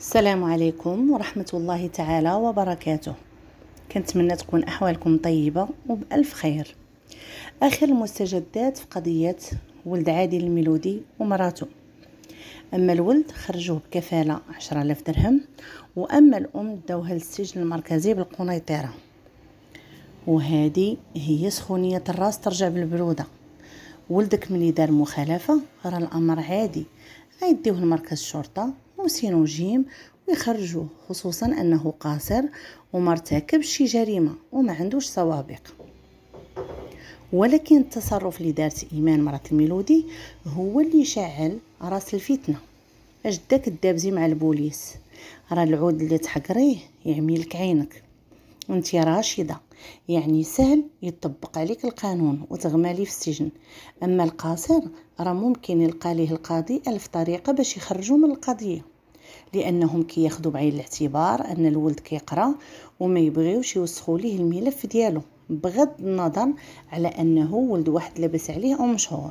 السلام عليكم ورحمة الله تعالى وبركاته كنتمنى تكون أحوالكم طيبة وبألف خير آخر المستجدات في قضية ولد عادل الميلودي ومراته أما الولد خرجوه بكفالة عشرة ألف درهم وأما الأم داوها للسجن المركزي بالقنيطرة وهذه هي سخونية الراس ترجع بالبرودة ولدك ملي دار مخالفة راه الأمر عادي غيديوه لمركز الشرطة وسينوجيم ويخرجوه خصوصا انه قاصر وما ارتكبش شي جريمه وما عندوش سوابق ولكن التصرف اللي دارت ايمان مرات الميلودي هو اللي شعل راس الفتنه اش داك الدابزي مع البوليس راه العود اللي تحقريه يعمي لك عينك انت راشده يعني سهل يطبق عليك القانون وتغمالي في السجن اما القاصر راه ممكن يلقى ليه القاضي الف طريقه باش يخرجو من القضيه لانهم كياخذوا بعين الاعتبار ان الولد كيقرا وما يبغيوش يوسخوا ليه الملف ديالو بغض النظر على انه ولد واحد لبس عليه او مشهور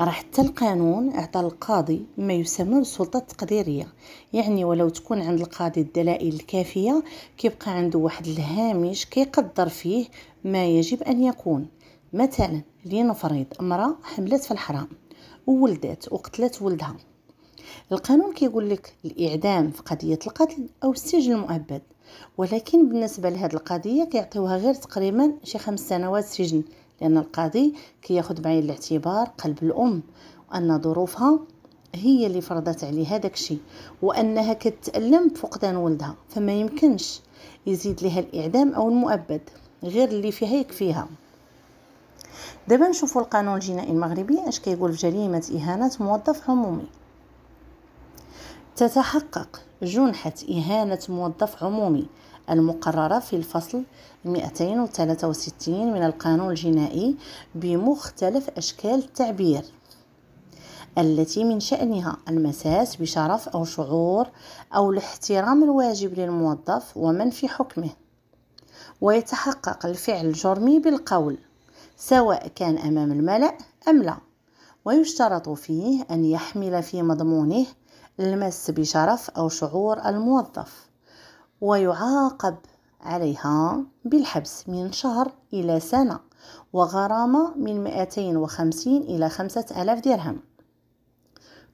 راه حتى القانون اعطى القاضي ما يسمى بالسلطه التقديريه يعني ولو تكون عند القاضي الدلائل الكافيه كيبقى عنده واحد الهامش كيقدر فيه ما يجب ان يكون مثلا لنفرض امراه حملت في الحرام وولدت وقتلت ولدها القانون كيقول لك الاعدام في قضيه القتل او السجن المؤبد ولكن بالنسبه لهذه القضيه كيعطيوها غير تقريبا شي خمس سنوات سجن لان القاضي كياخذ بعين الاعتبار قلب الام وان ظروفها هي اللي فرضت عليه هذاك الشيء وانها كتالم بفقدان ولدها فما يمكنش يزيد لها الاعدام او المؤبد غير اللي فيها يكفيها دابا نشوفوا القانون الجنائي المغربي اش كيقول في جريمه اهانه موظف عمومي تتحقق جنحة إهانة موظف عمومي المقررة في الفصل 263 من القانون الجنائي بمختلف أشكال التعبير التي من شأنها المساس بشرف أو شعور أو الاحترام الواجب للموظف ومن في حكمه ويتحقق الفعل الجرمي بالقول سواء كان أمام الملأ أم لا ويشترط فيه أن يحمل في مضمونه المس بشرف أو شعور الموظف ويعاقب عليها بالحبس من شهر إلى سنة وغرامة من 250 إلى 5000 درهم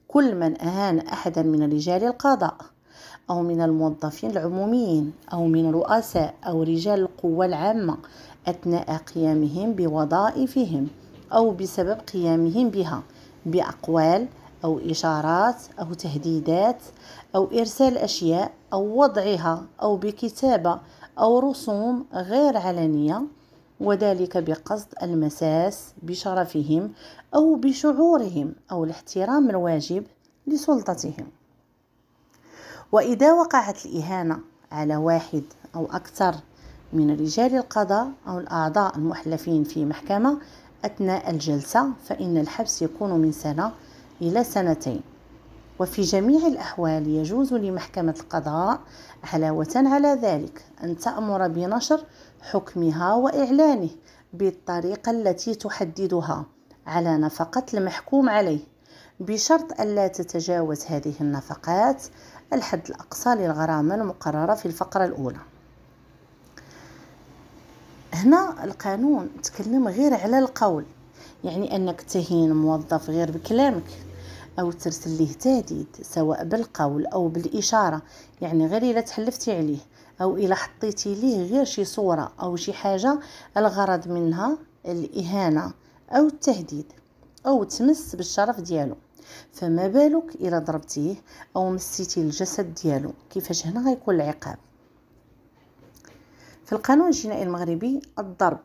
كل من أهان أحدا من رجال القضاء أو من الموظفين العموميين أو من رؤساء أو رجال القوة العامة أثناء قيامهم بوظائفهم أو بسبب قيامهم بها بأقوال أو إشارات أو تهديدات أو إرسال أشياء أو وضعها أو بكتابة أو رسوم غير علنية وذلك بقصد المساس بشرفهم أو بشعورهم أو الاحترام الواجب لسلطتهم وإذا وقعت الإهانة على واحد أو أكثر من رجال القضاء أو الأعضاء المحلفين في محكمة أثناء الجلسة فإن الحبس يكون من سنة إلى سنتين وفي جميع الأحوال يجوز لمحكمة القضاء علاوة على ذلك أن تأمر بنشر حكمها وإعلانه بالطريقة التي تحددها على نفقة المحكوم عليه بشرط ألا تتجاوز هذه النفقات الحد الأقصى للغرامة المقررة في الفقرة الأولى هنا القانون تكلم غير على القول يعني أنك تهين موظف غير بكلامك أو ترسل ليه تهديد سواء بالقول أو بالإشارة يعني غير إلا تحلفتي عليه أو إلا حطيتي ليه غير شي صورة أو شي حاجة الغرض منها الإهانة أو التهديد أو تمس بالشرف ديالو فما بالك إلا ضربتيه أو مسيتي الجسد ديالو كيفاش هنا غيكون العقاب في القانون الجنائي المغربي الضرب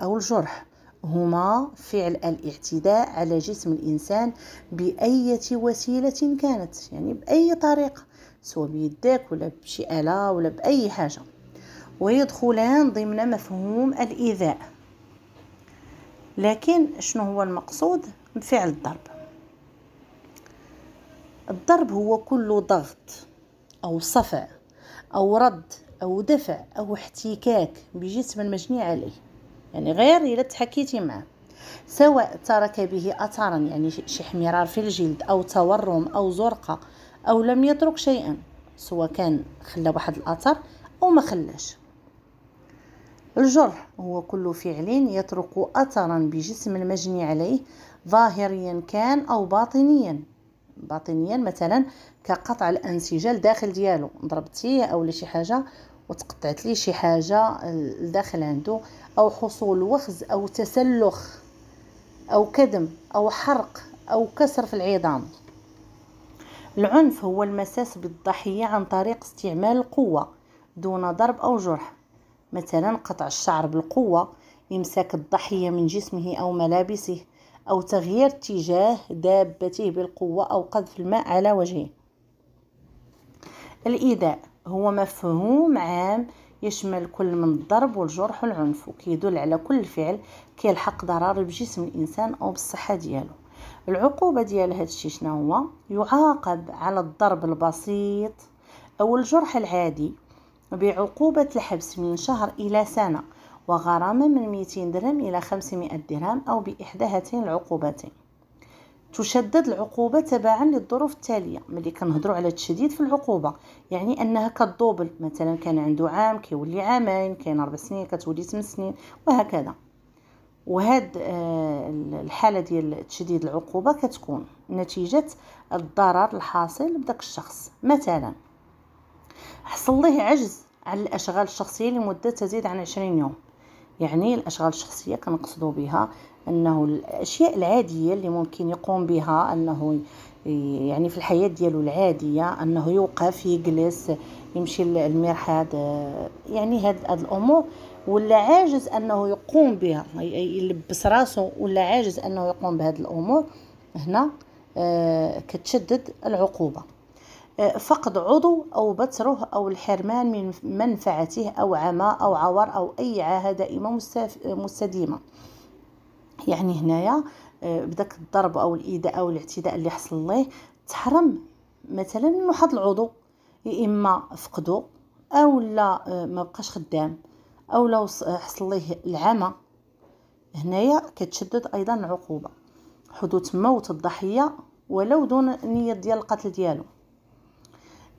أو الجرح هما فعل الاعتداء على جسم الإنسان بأية وسيلة كانت يعني بأي طريقة سواء بيدك ولا بشي آلة ولا بأي حاجة ويدخلان ضمن مفهوم الإيذاء لكن شنو هو المقصود بفعل الضرب الضرب هو كل ضغط أو صفع أو رد أو دفع أو احتكاك بجسم المجني عليه يعني غير الا تحكيتي معاه سواء ترك به اثرا يعني شي احمرار في الجلد او تورم او زرقه او لم يترك شيئا سواء كان خلى واحد الاثر او ما خلاش الجرح هو كل فعل يترك اثرا بجسم المجني عليه ظاهريا كان او باطنيا باطنيا مثلا كقطع الانسجه لداخل ديالو ضربتيه او شي حاجه وتقطعت ليه شي حاجه لداخل عنده او حصول وخز او تسلخ او كدم او حرق او كسر في العظام العنف هو المساس بالضحيه عن طريق استعمال القوه دون ضرب او جرح مثلا قطع الشعر بالقوه امساك الضحيه من جسمه او ملابسه او تغيير اتجاه دابته بالقوه او قذف الماء على وجهه الايذاء هو مفهوم عام يشمل كل من الضرب والجرح والعنف وكيدل على كل فعل كيلحق ضرر بجسم الانسان او بالصحه ديالو العقوبه ديال هادشي شنو هو يعاقب على الضرب البسيط او الجرح العادي بعقوبه الحبس من شهر الى سنه وغرامه من 200 درهم الى 500 درهم او باحدى هاتين العقوبتين تشدد العقوبه تبعا للظروف التاليه ملي كنهضروا على التشديد في العقوبه يعني انها كتضوبل مثلا كان عنده عام كيولي عامين كاين اربع سنين كتولي 8 سنين وهكذا وهاد آه، الحاله ديال تشديد العقوبه كتكون نتيجه الضرر الحاصل بداك الشخص مثلا حصل ليه عجز على الاشغال الشخصيه لمده تزيد عن 20 يوم يعني الاشغال الشخصيه كنقصدوا بها انه الاشياء العاديه اللي ممكن يقوم بها انه يعني في الحياه ديالو العاديه انه يوقف يجلس يمشي للمرحاض يعني هاد الامور ولا عاجز انه يقوم بها يلبس راسو ولا عاجز انه يقوم بهاد الامور هنا آه، كتشدد العقوبه فقد عضو أو بتره أو الحرمان من منفعته أو عمى أو عور أو أي عاهة دائمة مستديمة يعني هنايا آه، بداك الضرب أو الإيذاء أو الاعتداء اللي حصل ليه تحرم مثلا من واحد العضو يا إما فقدو أو لا آه، ما بقاش خدام أو لو حصل ليه العمى هنايا كتشدد أيضا العقوبة حدوث موت الضحية ولو دون نية ديال القتل ديالو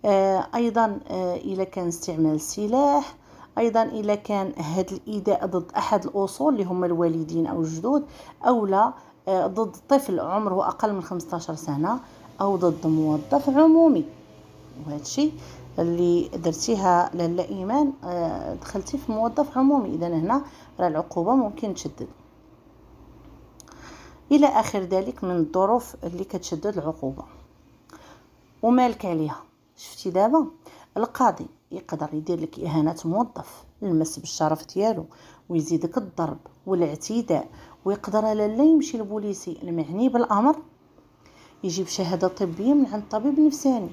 آه، أيضا الى آه، كان استعمال سلاح ايضا الا كان هاد الايذاء ضد احد الاصول اللي هما الوالدين او الجدود او لا آه، ضد طفل عمره اقل من 15 سنه او ضد موظف عمومي وهذا الشيء اللي درتيها لالا ايمان دخلتي في موظف عمومي اذا هنا راه العقوبه ممكن تشدد الى اخر ذلك من الظروف اللي كتشدد العقوبه ومالك عليها شفتي دابا القاضي يقدر يدير لك اهانه موظف المس بالشرف ديالو ويزيدك الضرب والاعتداء ويقدر لا يمشي البوليسي المعني بالامر يجيب شهاده طبيه من عند طبيب نفساني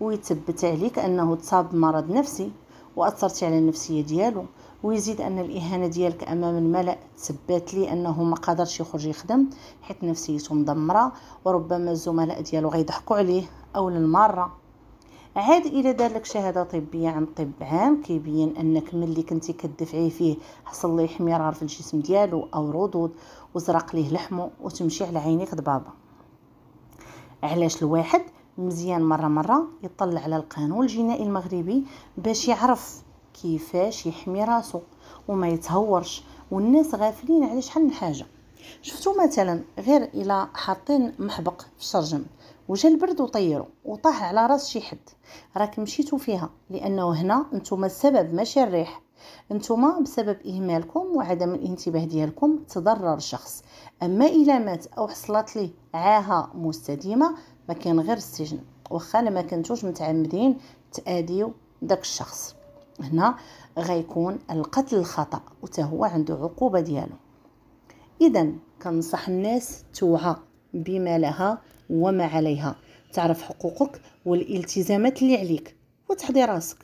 ويثبت عليك انه تصاب بمرض نفسي واثرتي على النفسيه ديالو ويزيد ان الاهانه ديالك امام الملا تثبت لي انه ما قادرش يخرج يخدم حيت نفسيته مدمره وربما الزملاء ديالو غيضحكوا عليه اول المره عاد الى دارلك شهاده طبيه عن طب عام كيبين انك ملي كنتي كدفعي فيه حصل ليه حمرار في الجسم ديالو او رضوض وزرق ليه لحمه وتمشي على عينيك ضبابه علاش الواحد مزيان مره مره يطلع على القانون الجنائي المغربي باش يعرف كيفاش يحمي راسو وما يتهورش والناس غافلين على شحال من حاجه شفتو مثلا غير الا حاطين محبق في الشرجم وجا البرد وطيرو وطاح على راس شي حد راك مشيتو فيها لانه هنا نتوما السبب ماشي الريح نتوما بسبب اهمالكم وعدم الانتباه ديالكم تضرر شخص اما الا مات او حصلت ليه عاهه مستديمه ما كان غير السجن واخا ما كنتوش متعمدين تاديو داك الشخص هنا غيكون القتل الخطا وتا هو عنده عقوبه ديالو اذا كنصح الناس توعى بما لها وما عليها تعرف حقوقك والالتزامات اللي عليك وتحضي راسك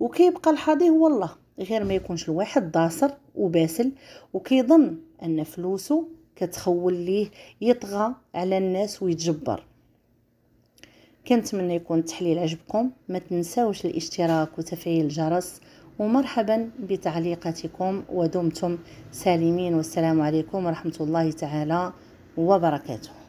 وكيبقى الحاضي هو الله غير ما يكونش الواحد داصر وباسل وكيظن ان فلوسه كتخول ليه يطغى على الناس ويتجبر كنتمنى يكون التحليل عجبكم ما تنساوش الاشتراك وتفعيل الجرس ومرحبا بتعليقاتكم ودمتم سالمين والسلام عليكم ورحمه الله تعالى وبركاته